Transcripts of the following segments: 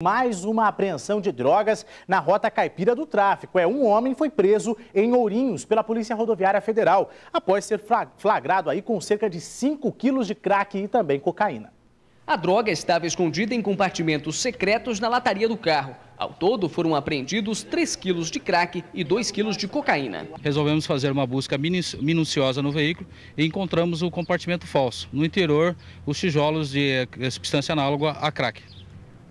Mais uma apreensão de drogas na rota caipira do tráfico. É um homem foi preso em Ourinhos pela Polícia Rodoviária Federal após ser flagrado aí com cerca de 5 quilos de crack e também cocaína. A droga estava escondida em compartimentos secretos na lataria do carro. Ao todo, foram apreendidos 3 quilos de crack e 2 quilos de cocaína. Resolvemos fazer uma busca minuciosa no veículo e encontramos o compartimento falso. No interior, os tijolos de eh, substância análoga a crack.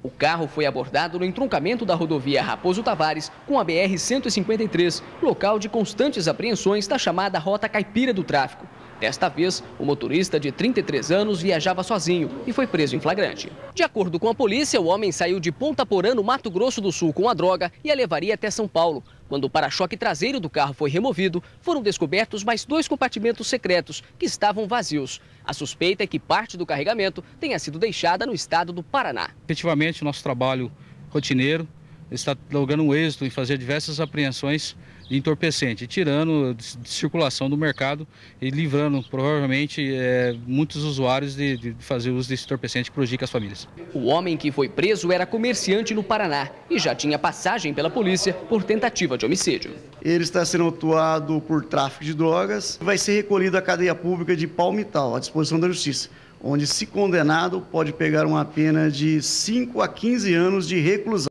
O carro foi abordado no entroncamento da rodovia Raposo Tavares com a BR-153, local de constantes apreensões da chamada Rota Caipira do Tráfico. Desta vez, o motorista de 33 anos viajava sozinho e foi preso em flagrante. De acordo com a polícia, o homem saiu de Ponta Porã, no Mato Grosso do Sul, com a droga e a levaria até São Paulo. Quando o para-choque traseiro do carro foi removido, foram descobertos mais dois compartimentos secretos que estavam vazios. A suspeita é que parte do carregamento tenha sido deixada no estado do Paraná. Efetivamente, nosso trabalho rotineiro está logrando um êxito em fazer diversas apreensões de entorpecente, tirando de circulação do mercado e livrando, provavelmente, é, muitos usuários de, de, fazer uso desse entorpecente que prejudica as famílias. O homem que foi preso era comerciante no Paraná e já tinha passagem pela polícia por tentativa de homicídio. Ele está sendo autuado por tráfico de drogas e vai ser recolhido à cadeia pública de Palmital, à disposição da Justiça onde, se condenado, pode pegar uma pena de 5 a 15 anos de reclusão.